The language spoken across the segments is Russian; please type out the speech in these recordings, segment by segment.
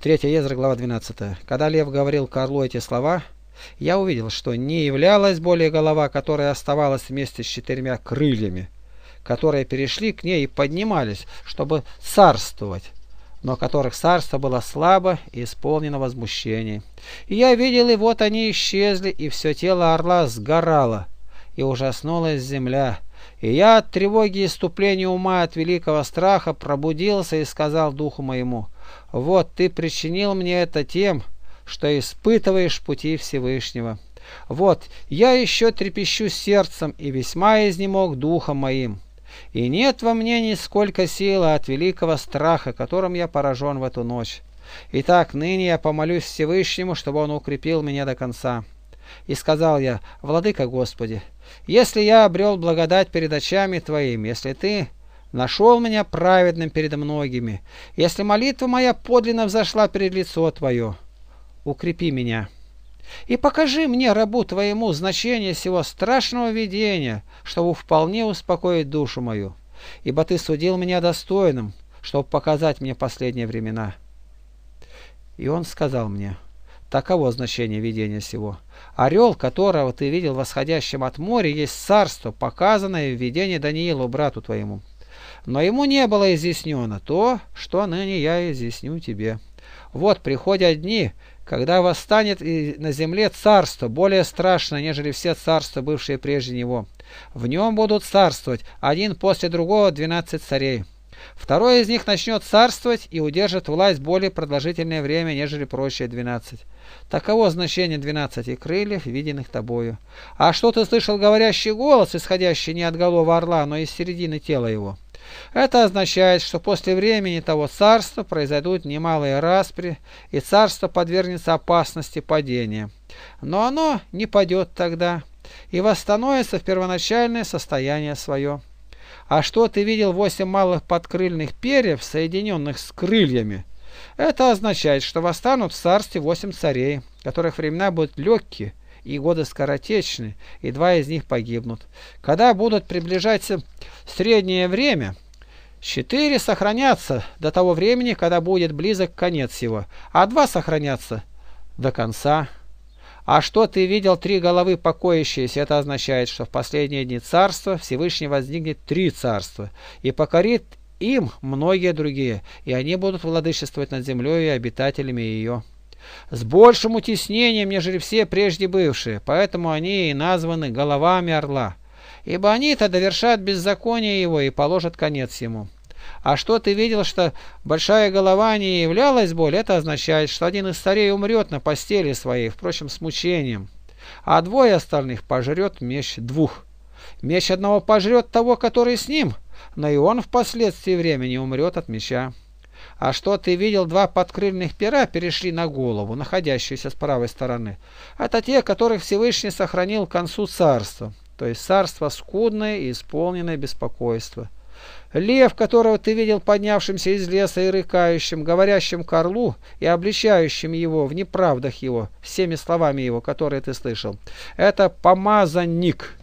3 Езра, глава 12. Когда Лев говорил Карлу эти слова, я увидел, что не являлась более голова, которая оставалась вместе с четырьмя крыльями, которые перешли к ней и поднимались, чтобы царствовать но которых царство было слабо и исполнено возмущений. И я видел, и вот они исчезли, и все тело орла сгорало, и ужаснулась земля. И я от тревоги и ступления ума от великого страха пробудился и сказал духу моему – вот ты причинил мне это тем, что испытываешь пути Всевышнего. Вот я еще трепещу сердцем и весьма изнемог духом моим. И нет во мне нисколько силы от великого страха, которым я поражен в эту ночь. Итак, ныне я помолюсь Всевышнему, чтобы он укрепил меня до конца. И сказал я, Владыка Господи, если я обрел благодать перед очами Твоими, если Ты нашел меня праведным перед многими, если молитва моя подлинно взошла перед лицо Твое, укрепи меня. И покажи мне, рабу Твоему, значение сего страшного видения, чтобы вполне успокоить душу мою, ибо Ты судил меня достойным, чтобы показать мне последние времена. И он сказал мне, таково значение видения сего. Орел, которого ты видел восходящим от моря, есть царство, показанное в видении Даниилу, брату твоему. Но ему не было изъяснено то, что ныне я изъясню тебе. Вот приходят дни, когда восстанет на земле царство, более страшное, нежели все царства, бывшие прежде него. В нем будут царствовать один после другого двенадцать царей. Второй из них начнет царствовать и удержит власть более продолжительное время, нежели прочие двенадцать. Таково значение двенадцати крыльев, виденных тобою. А что ты слышал говорящий голос, исходящий не от головы орла, но из середины тела его? Это означает, что после времени того царства произойдут немалые распри, и царство подвергнется опасности падения. Но оно не падет тогда и восстановится в первоначальное состояние свое. А что ты видел восемь малых подкрыльных перьев, соединенных с крыльями, это означает, что восстанут в царстве восемь царей, которых времена будут легкие и годы скоротечны, и два из них погибнут. Когда будут приближаться среднее время, четыре сохранятся до того времени, когда будет близок конец его, а два сохранятся до конца. А что ты видел три головы покоящиеся, это означает, что в последние дни царства Всевышний возникнет три царства и покорит им многие другие, и они будут владычествовать над землей и обитателями ее. С большим утеснением, нежели все прежде бывшие, поэтому они и названы головами орла, ибо они-то довершат беззаконие его и положат конец ему. А что ты видел, что большая голова не являлась боль, это означает, что один из старей умрет на постели своей, впрочем, с мучением, а двое остальных пожрет меч двух. Меч одного пожрет того, который с ним – но и он впоследствии времени умрет от меча. А что ты видел, два подкрыльных пера перешли на голову, находящуюся с правой стороны. Это те, которых Всевышний сохранил к концу царства, то есть царство скудное и исполненное беспокойство. Лев, которого ты видел поднявшимся из леса и рыкающим, говорящим к орлу и обличающим его в неправдах его, всеми словами его, которые ты слышал, это помазанник,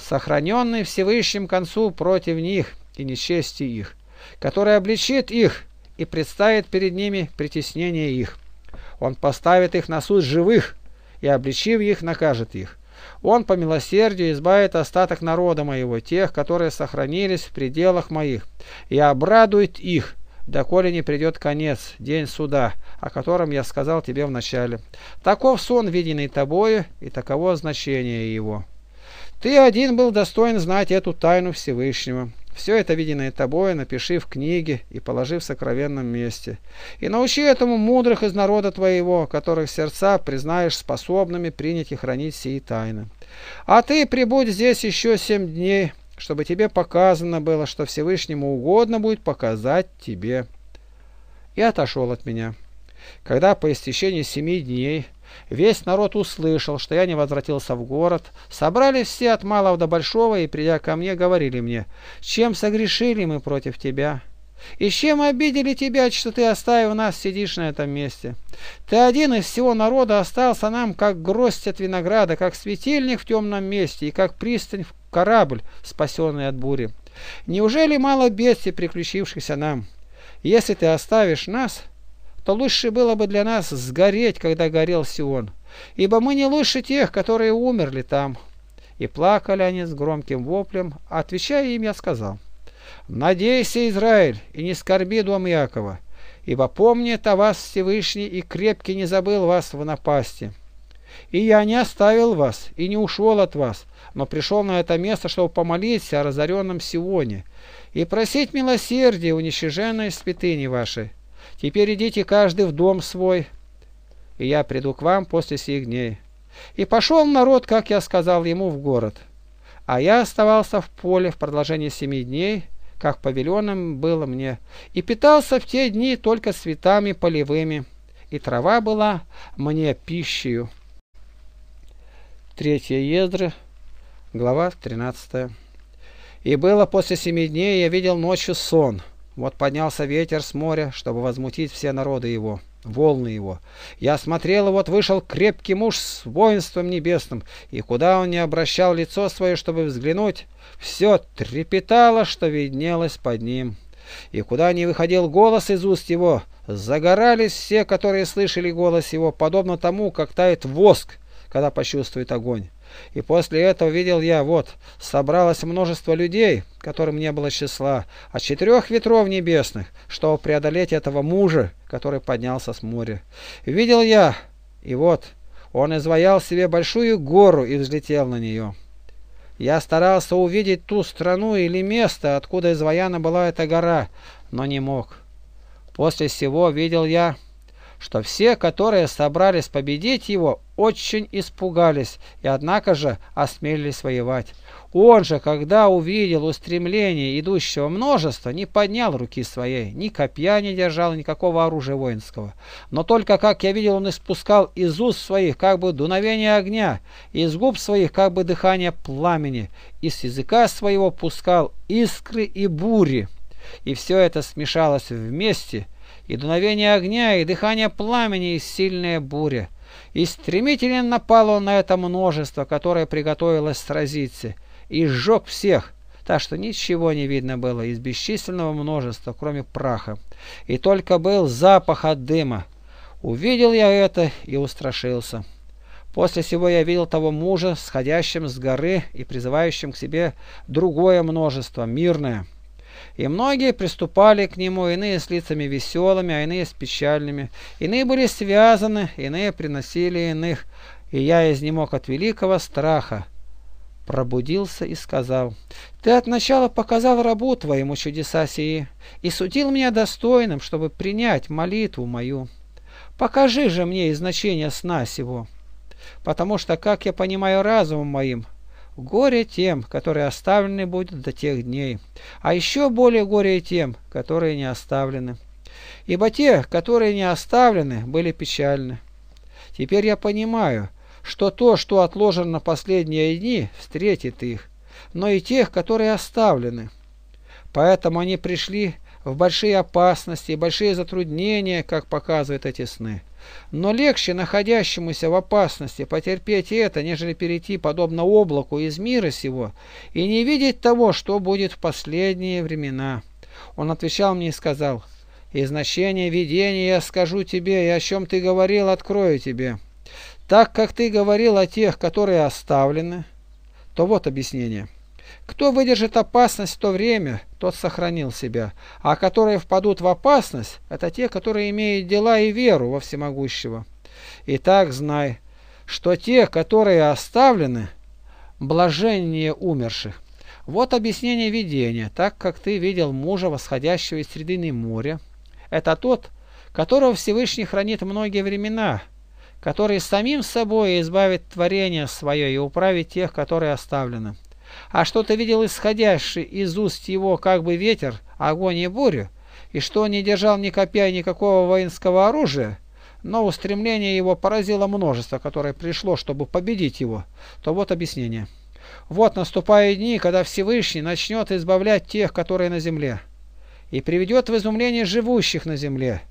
сохраненный Всевышним концу против них и нечести их, который обличит их и представит перед ними притеснение их. Он поставит их на суд живых и, обличив их, накажет их. Он по милосердию избавит остаток народа моего, тех, которые сохранились в пределах моих, и обрадует их, доколе не придет конец, день суда, о котором я сказал тебе вначале. Таков сон, виденный тобою, и таково значение его». Ты один был достоин знать эту тайну Всевышнего. Все это виденное тобой напиши в книге и положи в сокровенном месте. И научи этому мудрых из народа твоего, которых сердца признаешь способными принять и хранить сии тайны. А ты прибудь здесь еще семь дней, чтобы тебе показано было, что Всевышнему угодно будет показать тебе. И отошел от меня. Когда по истечении семи дней Весь народ услышал, что я не возвратился в город. Собрались все от малого до большого и, придя ко мне, говорили мне, «Чем согрешили мы против тебя?» И чем обидели тебя, что ты, оставив нас, сидишь на этом месте? Ты один из всего народа остался нам, как гроздь от винограда, как светильник в темном месте и как пристань в корабль, спасенный от бури. Неужели мало бедствий, приключившихся нам? Если ты оставишь нас, то лучше было бы для нас сгореть, когда горел Сион, ибо мы не лучше тех, которые умерли там». И плакали они с громким воплем, а отвечая им, я сказал, «Надейся, Израиль, и не скорби дом Якова, ибо помнит о вас Всевышний и крепкий не забыл вас в напасти. И я не оставил вас и не ушел от вас, но пришел на это место, чтобы помолиться о разоренном Сионе и просить милосердия уничиженной святыни вашей. Теперь идите каждый в дом свой, и я приду к вам после сих дней». И пошел народ, как я сказал ему, в город. А я оставался в поле в продолжении семи дней, как повелено было мне, и питался в те дни только цветами полевыми, и трава была мне пищею. Третья Ездры, глава 13. «И было после семи дней, я видел ночью сон». Вот поднялся ветер с моря, чтобы возмутить все народы его, волны его. Я смотрел, и вот вышел крепкий муж с воинством небесным, и куда он не обращал лицо свое, чтобы взглянуть, все трепетало, что виднелось под ним. И куда не выходил голос из уст его, загорались все, которые слышали голос его, подобно тому, как тает воск, когда почувствует огонь. И после этого видел я, вот, собралось множество людей, которым не было числа, от а четырех ветров небесных, чтобы преодолеть этого мужа, который поднялся с моря. Видел я, и вот, он изваял себе большую гору и взлетел на нее. Я старался увидеть ту страну или место, откуда изваяна была эта гора, но не мог. После всего видел я что все, которые собрались победить его, очень испугались и однако же осмелились воевать. Он же, когда увидел устремление идущего множества, не поднял руки своей, ни копья не держал, никакого оружия воинского. Но только, как я видел, он испускал из уст своих как бы дуновение огня, из губ своих как бы дыхание пламени, из языка своего пускал искры и бури. И все это смешалось вместе – и дуновение огня, и дыхание пламени, и сильная буря. И стремительно напало на это множество, которое приготовилось сразиться, и сжег всех, так что ничего не видно было из бесчисленного множества, кроме праха. И только был запах от дыма. Увидел я это и устрашился. После сего я видел того мужа, сходящим с горы и призывающим к себе другое множество, мирное. И многие приступали к нему, иные с лицами веселыми, а иные с печальными. Иные были связаны, иные приносили иных. И я изнемог от великого страха. Пробудился и сказал, «Ты от начала показал рабу твоему чудеса сии, и судил меня достойным, чтобы принять молитву мою. Покажи же мне и значение сна сего, потому что, как я понимаю разумом моим, — Горе тем, которые оставлены будут до тех дней, а еще более горе тем, которые не оставлены. Ибо те, которые не оставлены, были печальны. Теперь я понимаю, что то, что отложено на последние дни, встретит их, но и тех, которые оставлены. Поэтому они пришли в большие опасности и большие затруднения, как показывают эти сны. Но легче находящемуся в опасности потерпеть это, нежели перейти подобно облаку из мира сего и не видеть того, что будет в последние времена. Он отвечал мне и сказал, «И значение видения я скажу тебе, и о чем ты говорил, открою тебе. Так как ты говорил о тех, которые оставлены, то вот объяснение». Кто выдержит опасность в то время, тот сохранил себя, а которые впадут в опасность, это те, которые имеют дела и веру во всемогущего. Итак, знай, что те, которые оставлены, блаженнее умерших. Вот объяснение видения, так как ты видел мужа, восходящего из средины моря. Это тот, которого Всевышний хранит многие времена, который самим собой избавит творение свое и управит тех, которые оставлены а что ты видел исходящий из уст его как бы ветер, огонь и бурю, и что он не держал ни копья и никакого воинского оружия, но устремление его поразило множество, которое пришло, чтобы победить его, то вот объяснение. Вот наступают дни, когда Всевышний начнет избавлять тех, которые на земле, и приведет в изумление живущих на земле,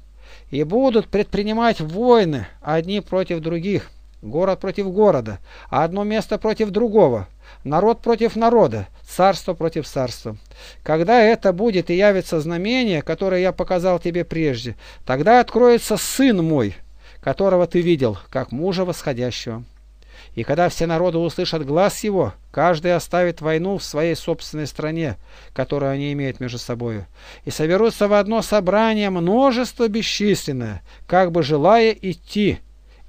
и будут предпринимать войны одни против других, город против города, а одно место против другого, народ против народа, царство против царства. Когда это будет и явится знамение, которое я показал тебе прежде, тогда откроется сын мой, которого ты видел, как мужа восходящего. И когда все народы услышат глаз его, каждый оставит войну в своей собственной стране, которую они имеют между собой, и соберутся в одно собрание множество бесчисленное, как бы желая идти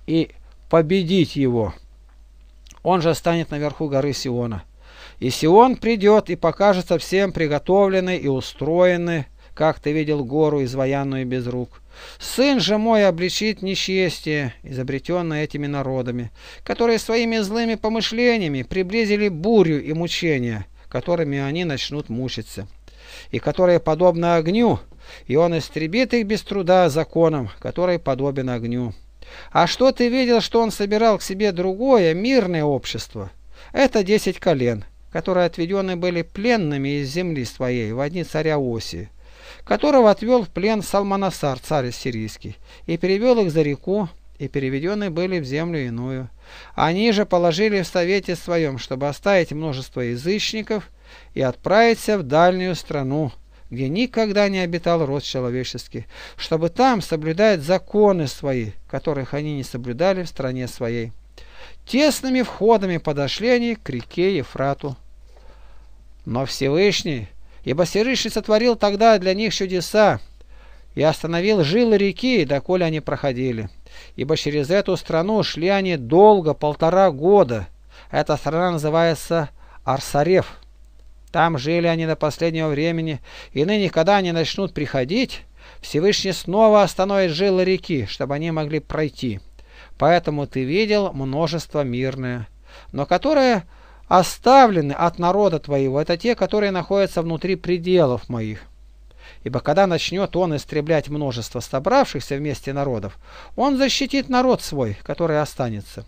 и победить его». Он же станет наверху горы Сиона. И Сион придет и покажется всем приготовленный и устроенный, как ты видел гору, изваянную без рук. Сын же мой обличит несчастье, изобретенное этими народами, которые своими злыми помышлениями приблизили бурю и мучения, которыми они начнут мучиться, и которые подобны огню, и он истребит их без труда законом, который подобен огню. А что ты видел, что он собирал к себе другое, мирное общество? Это десять колен, которые отведены были пленными из земли своей в одни царя Оси, которого отвел в плен Салманасар, царь сирийский, и перевел их за реку, и переведены были в землю иную. Они же положили в совете своем, чтобы оставить множество язычников и отправиться в дальнюю страну, где никогда не обитал род человеческий, чтобы там соблюдать законы свои, которых они не соблюдали в стране своей. Тесными входами подошли они к реке Ефрату. Но Всевышний, ибо Всевышний сотворил тогда для них чудеса, и остановил жилы реки, доколе они проходили. Ибо через эту страну шли они долго, полтора года. Эта страна называется Арсарев. Там жили они до последнего времени, и ныне, когда они начнут приходить, Всевышний снова остановит жилы реки, чтобы они могли пройти. Поэтому ты видел множество мирное, но которое оставлены от народа твоего, это те, которые находятся внутри пределов моих. Ибо когда начнет он истреблять множество собравшихся вместе народов, он защитит народ свой, который останется.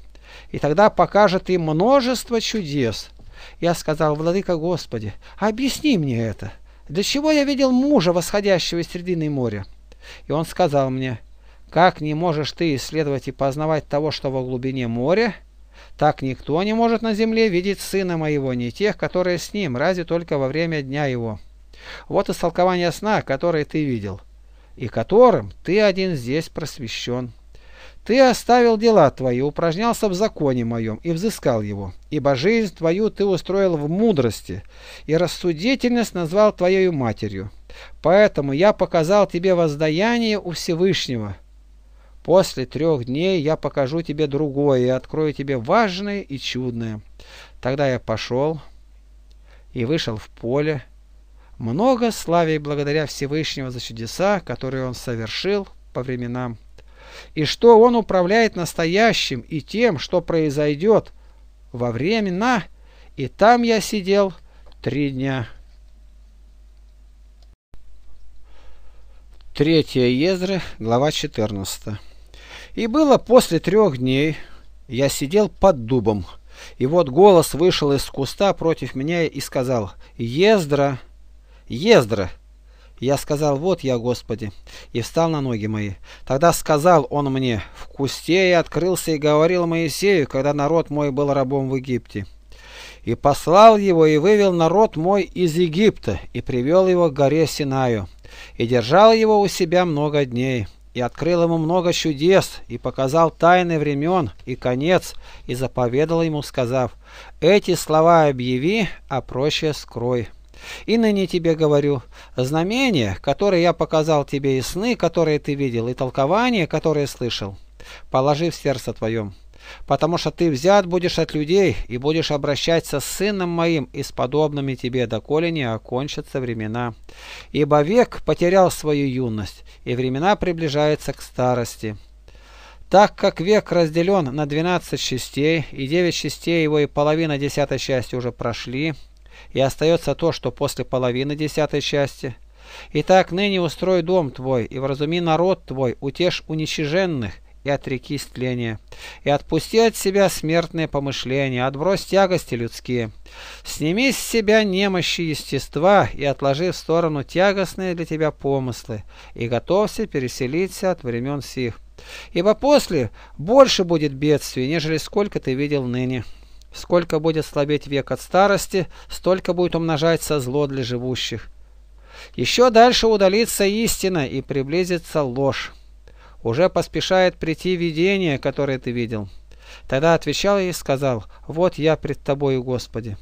И тогда покажет им множество чудес – я сказал, Владыка Господи, объясни мне это. Для чего я видел мужа, восходящего из середины моря? И он сказал мне, как не можешь ты исследовать и познавать того, что во глубине моря, так никто не может на земле видеть сына моего, не тех, которые с ним, разве только во время дня его. Вот истолкование сна, которое ты видел, и которым ты один здесь просвещен. Ты оставил дела твои, упражнялся в законе моем и взыскал его, ибо жизнь твою ты устроил в мудрости, и рассудительность назвал твоею матерью. Поэтому я показал тебе воздаяние у Всевышнего. После трех дней я покажу тебе другое и открою тебе важное и чудное. Тогда я пошел и вышел в поле. Много славей благодаря Всевышнего за чудеса, которые он совершил по временам и что он управляет настоящим и тем, что произойдет во времена, и там я сидел три дня. Третья Езры, глава 14. И было после трех дней, я сидел под дубом, и вот голос вышел из куста против меня и сказал «Ездра! Ездра! Я сказал, вот я, Господи, и встал на ноги мои. Тогда сказал он мне, в кусте и открылся и говорил Моисею, когда народ мой был рабом в Египте. И послал его и вывел народ мой из Египта, и привел его к горе Синаю, и держал его у себя много дней и открыл ему много чудес, и показал тайны времен и конец, и заповедал ему, сказав, «Эти слова объяви, а прочее скрой». И ныне тебе говорю, знамения, которые я показал тебе и сны, которые ты видел, и толкования, которые слышал, положи в сердце твоем, потому что ты взят будешь от людей и будешь обращаться с сыном моим и с подобными тебе, доколе не окончатся времена. Ибо век потерял свою юность, и времена приближаются к старости. Так как век разделен на 12 частей, и 9 частей его и половина десятой части уже прошли, и остается то, что после половины десятой части. Итак, ныне устрой дом твой, и вразуми народ твой, утешь уничиженных, и отрекись тления, и отпусти от себя смертные помышления, отбрось тягости людские. Сними с себя немощи естества и отложи в сторону тягостные для тебя помыслы, и готовься переселиться от времен сих. Ибо после больше будет бедствий, нежели сколько ты видел ныне. Сколько будет слабеть век от старости, столько будет умножаться зло для живущих. Еще дальше удалится истина и приблизится ложь. Уже поспешает прийти видение, которое ты видел. Тогда отвечал и сказал, «Вот я пред тобою, Господи.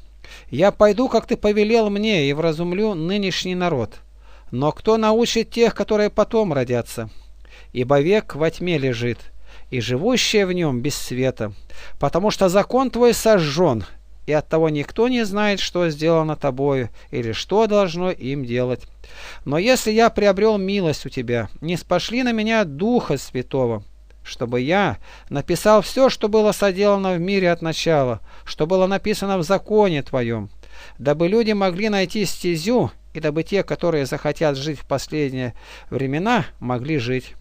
Я пойду, как ты повелел мне, и вразумлю нынешний народ. Но кто научит тех, которые потом родятся? Ибо век во тьме лежит, и живущее в нем без света, потому что закон твой сожжен, и оттого никто не знает, что сделано тобою или что должно им делать. Но если я приобрел милость у тебя, не спошли на меня Духа Святого, чтобы я написал все, что было соделано в мире от начала, что было написано в законе твоем, дабы люди могли найти стезю, и дабы те, которые захотят жить в последние времена, могли жить».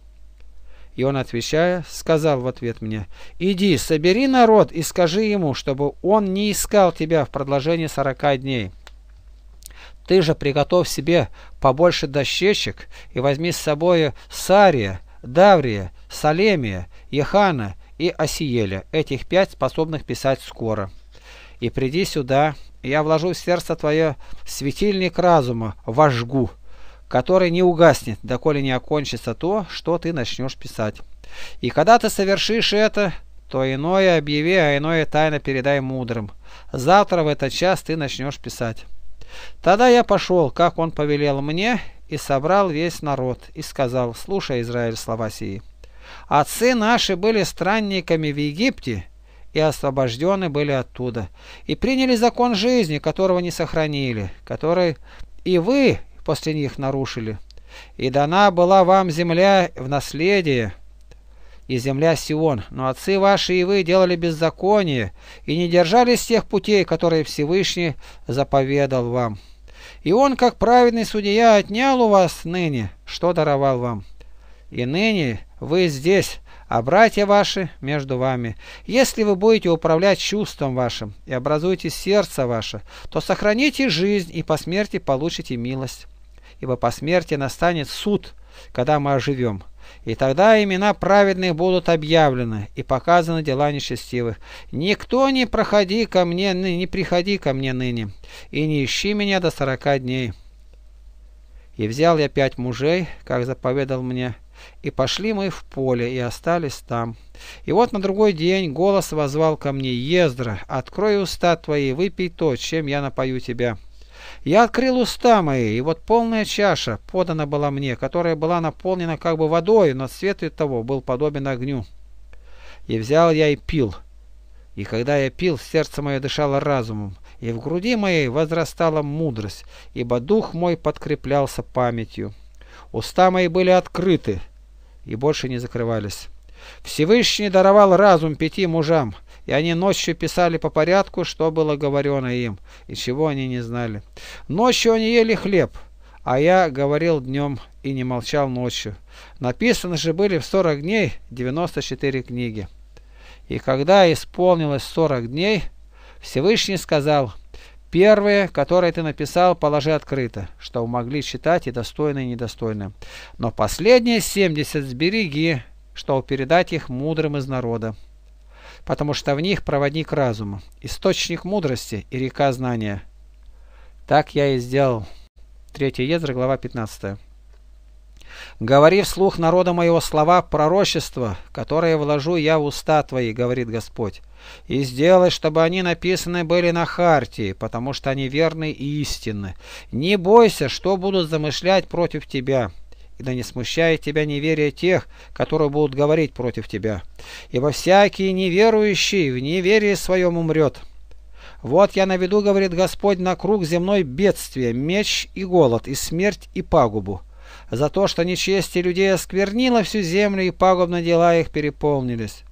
И он, отвечая, сказал в ответ мне, «Иди, собери народ и скажи ему, чтобы он не искал тебя в продолжении сорока дней». Ты же приготовь себе побольше дощечек и возьми с собой Сария, Даврия, Салемия, Ехана и Осиеля, этих пять способных писать скоро. И приди сюда, я вложу в сердце твое светильник разума, вожгу, который не угаснет, доколе не окончится то, что ты начнешь писать. И когда ты совершишь это, то иное объяви, а иное тайно передай мудрым. Завтра в этот час ты начнешь писать. Тогда я пошел, как он повелел мне, и собрал весь народ, и сказал, слушай, Израиль, слова сии. Отцы наши были странниками в Египте, и освобождены были оттуда, и приняли закон жизни, которого не сохранили, который и вы, после них нарушили. И дана была вам земля в наследие, и земля Сион, но отцы ваши и вы делали беззаконие, и не держались тех путей, которые Всевышний заповедал вам. И он, как праведный судья, отнял у вас ныне, что даровал вам. И ныне вы здесь, а братья ваши между вами. Если вы будете управлять чувством вашим и образуете сердце ваше, то сохраните жизнь и по смерти получите милость ибо по смерти настанет суд, когда мы оживем. И тогда имена праведных будут объявлены, и показаны дела нечестивых. Никто не проходи ко мне, не приходи ко мне ныне, и не ищи меня до сорока дней. И взял я пять мужей, как заповедал мне, и пошли мы в поле, и остались там. И вот на другой день голос возвал ко мне, Ездра, открой уста твои, выпей то, чем я напою тебя. Я открыл уста мои, и вот полная чаша подана была мне, которая была наполнена как бы водой, но цвет ее того был подобен огню. И взял я и пил. И когда я пил, сердце мое дышало разумом, и в груди моей возрастала мудрость, ибо дух мой подкреплялся памятью. Уста мои были открыты и больше не закрывались. Всевышний даровал разум пяти мужам, и они ночью писали по порядку, что было говорено им, и чего они не знали. Ночью они ели хлеб, а я говорил днем и не молчал ночью. Написаны же были в 40 дней 94 книги. И когда исполнилось 40 дней, Всевышний сказал, «Первые, которые ты написал, положи открыто, чтобы могли читать и достойные, и недостойные. Но последние 70 сбереги, чтобы передать их мудрым из народа» потому что в них проводник разума, источник мудрости и река знания. Так я и сделал. 3 Езра, глава 15. «Говори вслух народа моего слова пророчества, которые вложу я в уста твои, — говорит Господь, — и сделай, чтобы они написаны были на хартии, потому что они верны и истинны. Не бойся, что будут замышлять против тебя, да не смущает тебя неверие тех, которые будут говорить против тебя. Ибо всякий неверующий в неверии своем умрет. Вот я наведу, говорит Господь, на круг земной бедствия, меч и голод, и смерть и пагубу. За то, что нечестие людей осквернило всю землю, и пагубные дела их переполнились.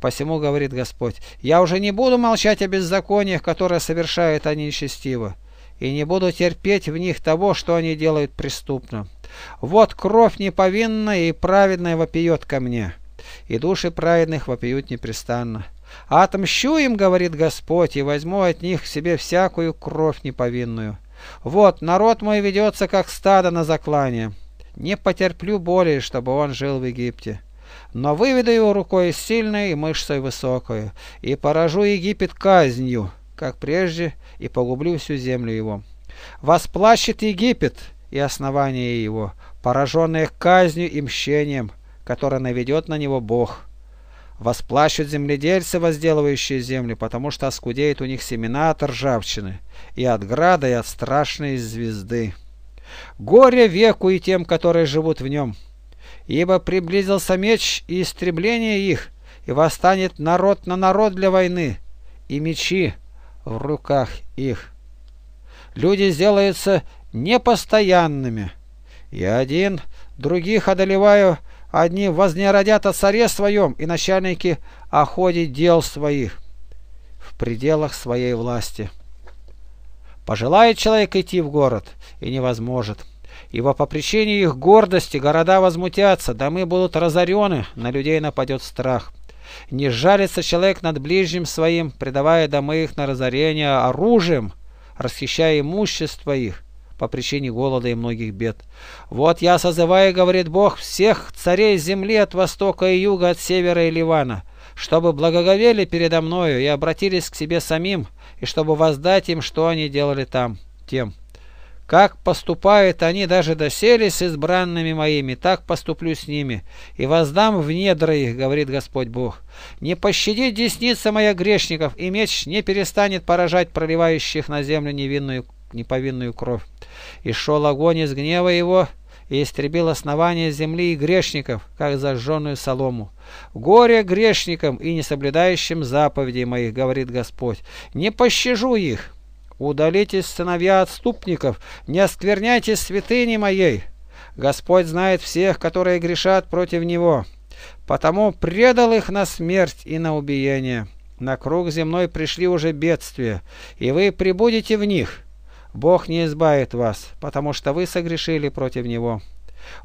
Посему, говорит Господь, я уже не буду молчать о беззакониях, которые совершают они нечестиво, и не буду терпеть в них того, что они делают преступно. Вот кровь неповинная и праведная вопиет ко мне, и души праведных вопиют непрестанно. А отмщу им, говорит Господь, и возьму от них к себе всякую кровь неповинную. Вот, народ мой ведется, как стадо на заклание. Не потерплю более, чтобы он жил в Египте. Но выведу его рукой сильной и мышцей высокой, и поражу Египет казнью, как прежде, и погублю всю землю его. Восплащет Египет, и основание его, пораженные казнью и мщением, которое наведет на него Бог. Восплащут земледельцы, возделывающие земли, потому что оскудеют у них семена от ржавчины, и от града, и от страшной звезды. Горе веку и тем, которые живут в нем, ибо приблизился меч и истребление их, и восстанет народ на народ для войны, и мечи в руках их. Люди сделаются непостоянными. Я один других одолеваю, одни вознеродят о царе своем и начальники о ходе дел своих в пределах своей власти. Пожелает человек идти в город, и невозможен. Ибо по причине их гордости города возмутятся, домы будут разорены, на людей нападет страх. Не жалится человек над ближним своим, предавая домы их на разорение оружием, расхищая имущество их по причине голода и многих бед. «Вот я созываю, — говорит Бог, — всех царей земли от востока и юга, от севера и Ливана, чтобы благоговели передо мною и обратились к себе самим, и чтобы воздать им, что они делали там, тем». Как поступают они даже доселе с избранными моими, так поступлю с ними, и воздам в недра их, говорит Господь Бог. Не пощадит десница моя грешников, и меч не перестанет поражать проливающих на землю невинную неповинную кровь. И шел огонь из гнева его, и истребил основание земли и грешников, как зажженную солому. «Горе грешникам и несоблюдающим заповедей моих, — говорит Господь, — не пощажу их. Удалитесь, сыновья отступников, не оскверняйте святыни моей. Господь знает всех, которые грешат против Него, потому предал их на смерть и на убиение. На круг земной пришли уже бедствия, и вы прибудете в них». Бог не избавит вас, потому что вы согрешили против Него.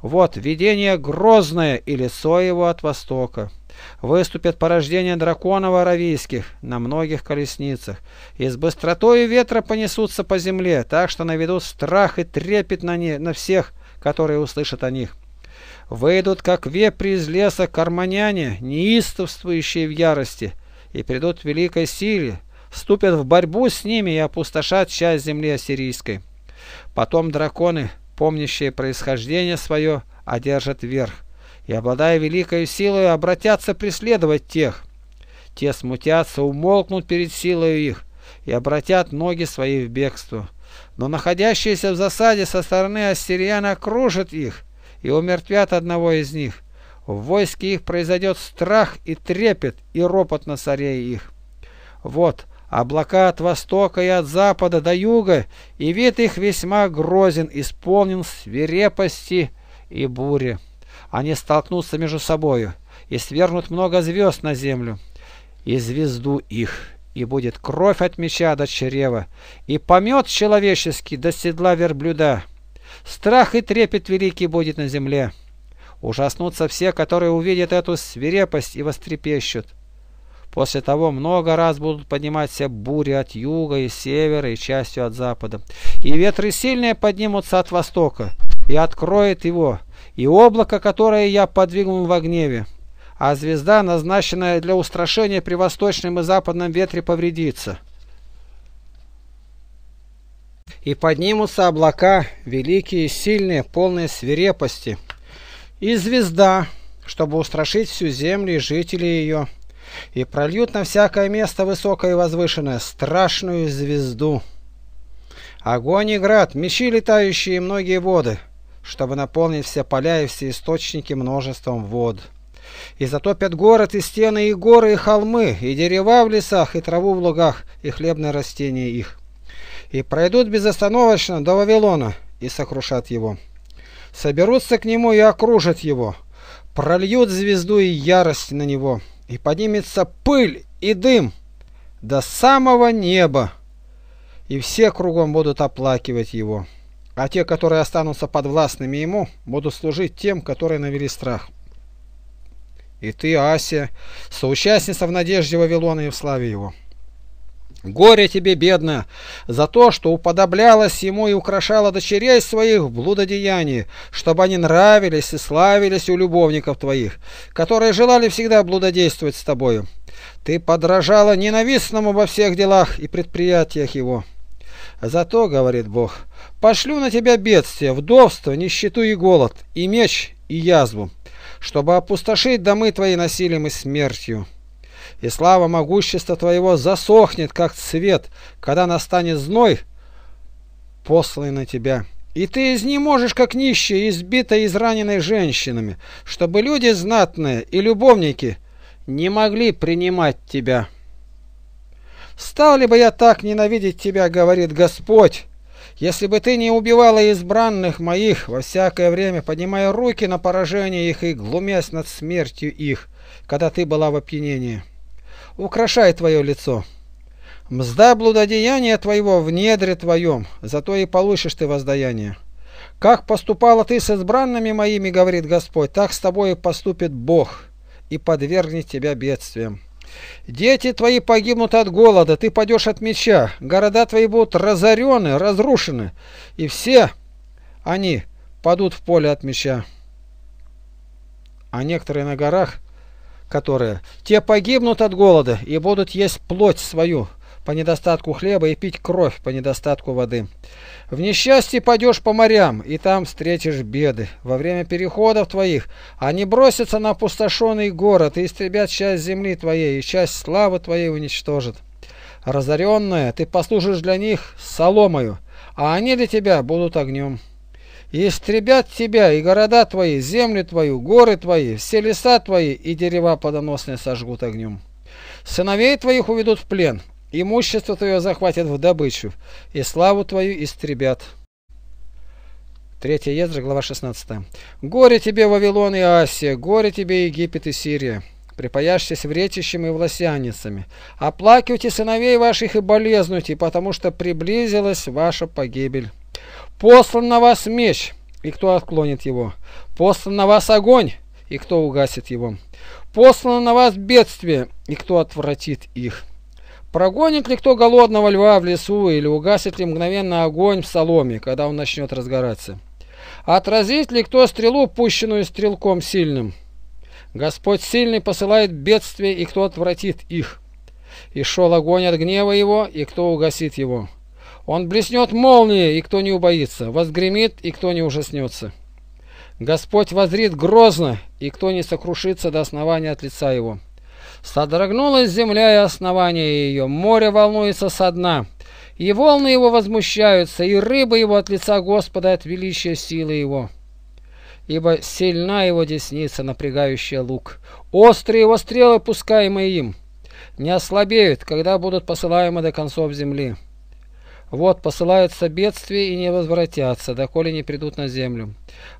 Вот видение грозное и лицо его от востока. Выступят порождения драконов аравийских на многих колесницах, и с быстротою ветра понесутся по земле, так что наведут страх и трепет на, не, на всех, которые услышат о них. Выйдут, как вепри из леса, карманяне, неистовствующие в ярости, и придут в великой силе, вступят в борьбу с ними и опустошат часть земли ассирийской. Потом драконы, помнящие происхождение свое, одержат верх и, обладая великой силой, обратятся преследовать тех. Те смутятся, умолкнут перед силой их и обратят ноги свои в бегство. Но находящиеся в засаде со стороны ассириян окружат их и умертвят одного из них. В войске их произойдет страх и трепет и ропот на царей их. Вот, облака от востока и от запада до юга, и вид их весьма грозен, исполнен свирепости и бури. Они столкнутся между собою и свергнут много звезд на землю, и звезду их, и будет кровь от меча до чрева, и помет человеческий до седла верблюда. Страх и трепет великий будет на земле. Ужаснутся все, которые увидят эту свирепость и вострепещут. После того много раз будут подниматься бури от юга и севера и частью от запада. И ветры сильные поднимутся от востока, и откроет его, и облако, которое я подвигнул в гневе. А звезда, назначенная для устрашения при восточном и западном ветре, повредится. И поднимутся облака, великие и сильные, полные свирепости. И звезда, чтобы устрашить всю землю и жителей ее и прольют на всякое место высокое и возвышенное страшную звезду. Огонь и град, мечи летающие и многие воды, чтобы наполнить все поля и все источники множеством вод. И затопят город и стены, и горы, и холмы, и дерева в лесах, и траву в лугах, и хлебные растения их. И пройдут безостановочно до Вавилона, и сокрушат его. Соберутся к нему и окружат его, прольют звезду и ярость на него» и поднимется пыль и дым до самого неба, и все кругом будут оплакивать его, а те, которые останутся подвластными ему, будут служить тем, которые навели страх. И ты, Асия, соучастница в надежде Вавилона и в славе его. Горе тебе, бедная, за то, что уподоблялась ему и украшала дочерей своих в блудодеянии, чтобы они нравились и славились у любовников твоих, которые желали всегда блудодействовать с тобою. Ты подражала ненавистному во всех делах и предприятиях его. Зато, говорит Бог, пошлю на тебя бедствие, вдовство, нищету и голод, и меч, и язву, чтобы опустошить домы твои насилием и смертью и слава могущества твоего засохнет, как цвет, когда настанет зной, посланный на тебя. И ты изнеможешь, как нищие, избитая и израненные женщинами, чтобы люди знатные и любовники не могли принимать тебя. «Стал ли бы я так ненавидеть тебя, — говорит Господь, — если бы ты не убивала избранных моих во всякое время, поднимая руки на поражение их и глумясь над смертью их, когда ты была в опьянении?» украшай твое лицо. Мзда блудодеяния твоего в недре твоем, зато и получишь ты воздаяние. Как поступала ты с избранными моими, говорит Господь, так с тобой поступит Бог и подвергнет тебя бедствием. Дети твои погибнут от голода, ты падешь от меча, города твои будут разорены, разрушены, и все они падут в поле от меча. А некоторые на горах – которые «Те погибнут от голода и будут есть плоть свою по недостатку хлеба и пить кровь по недостатку воды. В несчастье пойдешь по морям, и там встретишь беды. Во время переходов твоих они бросятся на опустошенный город и истребят часть земли твоей, и часть славы твоей уничтожат. Разоренная ты послужишь для них соломою, а они для тебя будут огнем» и истребят тебя, и города твои, земли твою, горы твои, все леса твои, и дерева плодоносные сожгут огнем. Сыновей твоих уведут в плен, имущество твое захватят в добычу, и славу твою истребят. 3 Ездра, глава 16. «Горе тебе, Вавилон и Асия, горе тебе, Египет и Сирия!» припаяшьтесь вретищем и власяницами. Оплакивайте сыновей ваших и болезнуйте, потому что приблизилась ваша погибель. Послан на вас меч, и кто отклонит его? Послан на вас огонь, и кто угасит его? Послан на вас бедствие, и кто отвратит их? Прогонит ли кто голодного льва в лесу, или угасит ли мгновенно огонь в соломе, когда он начнет разгораться? Отразит ли кто стрелу, пущенную стрелком сильным? Господь сильный посылает бедствие, и кто отвратит их? И шел огонь от гнева его, и кто угасит его? Он блеснет молнией, и кто не убоится, возгремит, и кто не ужаснется. Господь возрит грозно, и кто не сокрушится до основания от лица его. Содрогнулась земля и основание ее, море волнуется со дна, и волны его возмущаются, и рыбы его от лица Господа от величия силы его. Ибо сильна его десница, напрягающая лук, острые его стрелы, пускаемые им, не ослабеют, когда будут посылаемы до концов земли. Вот, посылаются бедствия и не возвратятся, доколе не придут на землю.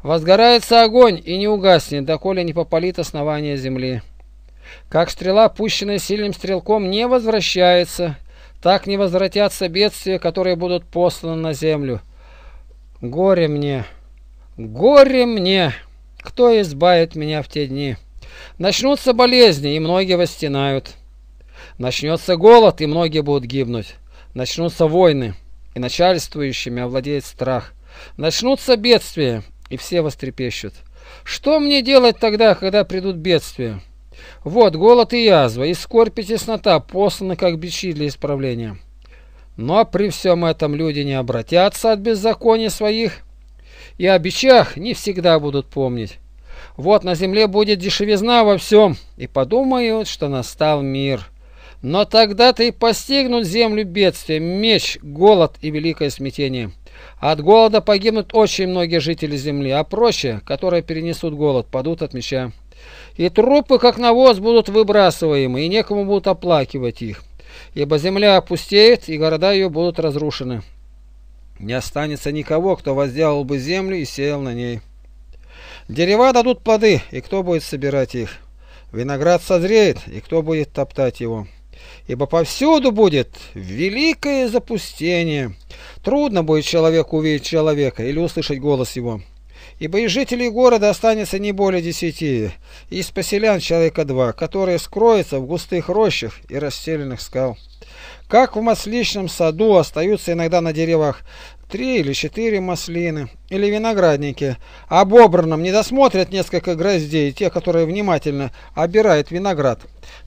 Возгорается огонь и не угаснет, доколе не попалит основание земли. Как стрела, пущенная сильным стрелком, не возвращается, так не возвратятся бедствия, которые будут посланы на землю. Горе мне! Горе мне! Кто избавит меня в те дни? Начнутся болезни, и многие восстинают. Начнется голод, и многие будут гибнуть. Начнутся войны, и начальствующими овладеет страх. Начнутся бедствия, и все вострепещут. Что мне делать тогда, когда придут бедствия? Вот голод и язва, и скорбь и теснота посланы как бичи для исправления. Но при всем этом люди не обратятся от беззакония своих, и о бичах не всегда будут помнить. Вот на земле будет дешевизна во всем, и подумают, что настал мир». Но тогда ты -то постигнут землю бедствия, меч, голод и великое смятение. От голода погибнут очень многие жители земли, а прочие, которые перенесут голод, падут от меча. И трупы, как навоз, будут выбрасываемы, и некому будут оплакивать их, ибо земля опустеет, и города ее будут разрушены. Не останется никого, кто возделал бы землю и сеял на ней. Дерева дадут плоды, и кто будет собирать их? Виноград созреет, и кто будет топтать его?» ибо повсюду будет великое запустение. Трудно будет человеку увидеть человека или услышать голос его, ибо из жителей города останется не более десяти, и из поселян человека два, которые скроются в густых рощах и расселенных скал. Как в масличном саду остаются иногда на деревах Три или четыре маслины, или виноградники. А бобрном не досмотрят несколько гроздей, те, которые внимательно обирают виноград.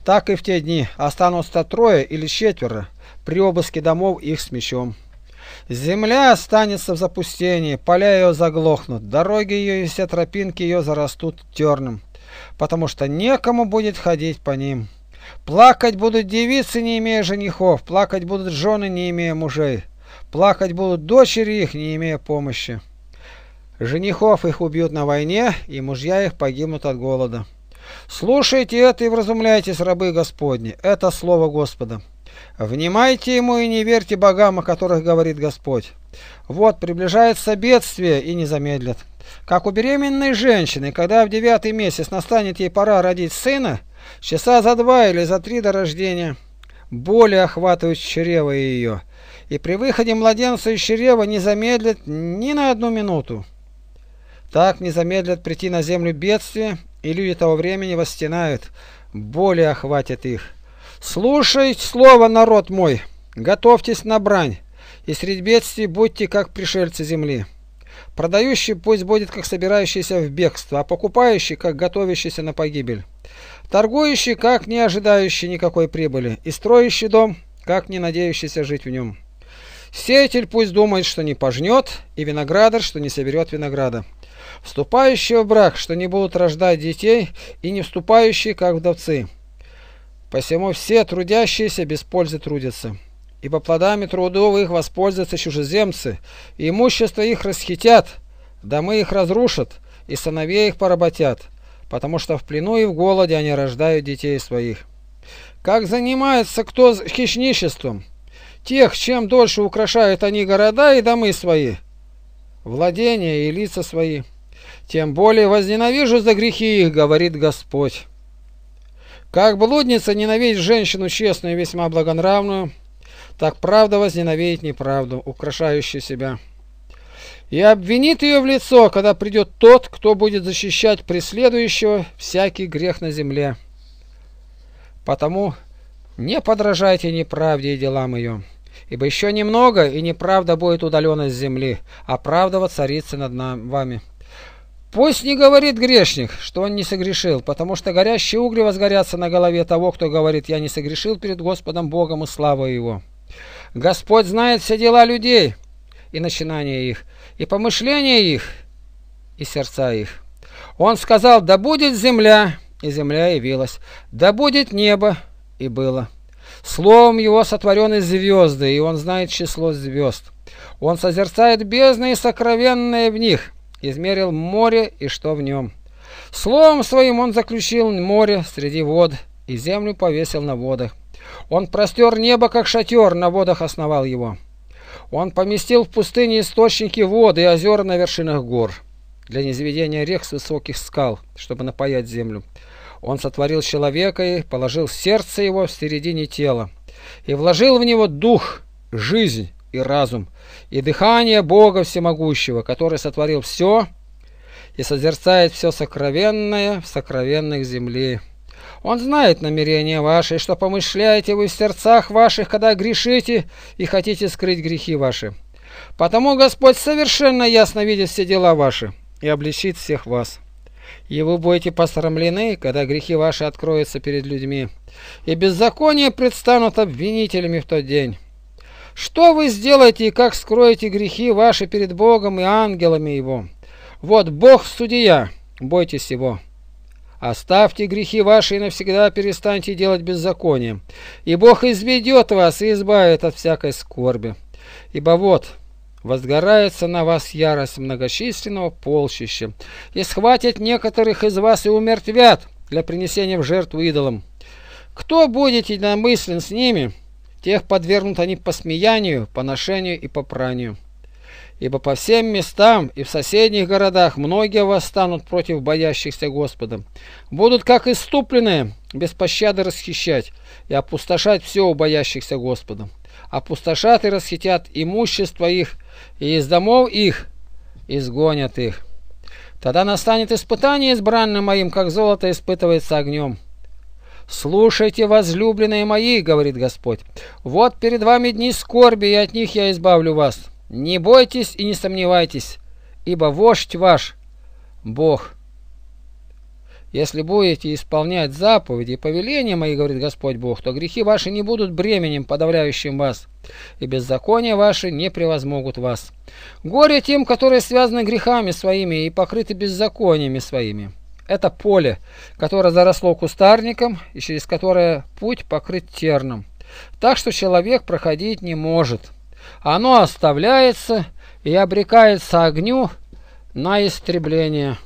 Так и в те дни останутся трое или четверо при обыске домов их с мечом. Земля останется в запустении, поля ее заглохнут, дороги ее и все тропинки ее зарастут терным, потому что некому будет ходить по ним. Плакать будут девицы, не имея женихов, плакать будут жены, не имея мужей. Плакать будут дочери их, не имея помощи. Женихов их убьют на войне, и мужья их погибнут от голода. Слушайте это и вразумляйтесь, рабы Господни, это слово Господа. Внимайте ему и не верьте богам, о которых говорит Господь. Вот приближается бедствие и не замедлят. Как у беременной женщины, когда в девятый месяц настанет ей пора родить сына, часа за два или за три до рождения, боли охватывают чрево ее, и при выходе младенца из чрева не замедлят ни на одну минуту. Так не замедлят прийти на землю бедствие, и люди того времени восстинают, боли охватят их. «Слушай слово, народ мой, готовьтесь на брань, и среди бедствий будьте как пришельцы земли». Продающий пусть будет как собирающийся в бегство, а покупающий как готовящийся на погибель. Торгующий как не ожидающий никакой прибыли, и строящий дом как не надеющийся жить в нем. Сеятель пусть думает, что не пожнет, и виноградарь, что не соберет винограда. Вступающие в брак, что не будут рождать детей, и не вступающие, как вдовцы. Посему все трудящиеся без пользы трудятся. Ибо плодами трудов их воспользуются чужеземцы, и имущество их расхитят, домы их разрушат, и сыновей их поработят, потому что в плену и в голоде они рождают детей своих. Как занимается кто хищничеством, тех, чем дольше украшают они города и домы свои, владения и лица свои, тем более возненавижу за грехи их, говорит Господь. Как блудница ненавидит женщину честную и весьма благонравную, так правда возненавидит неправду, украшающую себя. И обвинит ее в лицо, когда придет тот, кто будет защищать преследующего всякий грех на земле. Потому не подражайте неправде и делам ее. Ибо еще немного, и неправда будет удалена с земли, а правда воцарится над вами. Пусть не говорит грешник, что он не согрешил, потому что горящие угли возгорятся на голове того, кто говорит «я не согрешил перед Господом Богом и слава Его». Господь знает все дела людей и начинания их, и помышления их, и сердца их. Он сказал «да будет земля», и земля явилась, «да будет небо», и было. Словом его сотворены звезды, и он знает число звезд. Он созерцает бездны и сокровенное в них, измерил море и что в нем. Словом своим он заключил море среди вод и землю повесил на водах. Он простер небо, как шатер, на водах основал его. Он поместил в пустыне источники воды и озера на вершинах гор для низведения рек с высоких скал, чтобы напаять землю. Он сотворил человека и положил сердце его в середине тела, и вложил в него дух, жизнь и разум, и дыхание Бога Всемогущего, который сотворил все и созерцает все сокровенное в сокровенных земли. Он знает намерения ваши, что помышляете вы в сердцах ваших, когда грешите и хотите скрыть грехи ваши. Потому Господь совершенно ясно видит все дела ваши и обличит всех вас и вы будете посрамлены, когда грехи ваши откроются перед людьми, и беззаконие предстанут обвинителями в тот день. Что вы сделаете и как скроете грехи ваши перед Богом и ангелами Его? Вот Бог судья, бойтесь Его. Оставьте грехи ваши и навсегда перестаньте делать беззаконие, и Бог изведет вас и избавит от всякой скорби. Ибо вот... Возгорается на вас ярость многочисленного полчища, и схватят некоторых из вас и умертвят для принесения в жертву идолам. Кто будет единомыслен с ними, тех подвергнут они посмеянию, поношению и попранию. Ибо по всем местам и в соседних городах многие восстанут против боящихся Господа. Будут, как иступленные, без пощады расхищать и опустошать все у боящихся Господа опустошат и расхитят имущество их, и из домов их изгонят их. Тогда настанет испытание избранным моим, как золото испытывается огнем. «Слушайте, возлюбленные мои, — говорит Господь, — вот перед вами дни скорби, и от них я избавлю вас. Не бойтесь и не сомневайтесь, ибо вождь ваш — Бог». Если будете исполнять заповеди и повеления мои, говорит Господь Бог, то грехи ваши не будут бременем, подавляющим вас, и беззакония ваши не превозмогут вас. Горе тем, которые связаны грехами своими и покрыты беззакониями своими. Это поле, которое заросло кустарником и через которое путь покрыт терном, так что человек проходить не может. Оно оставляется и обрекается огню на истребление.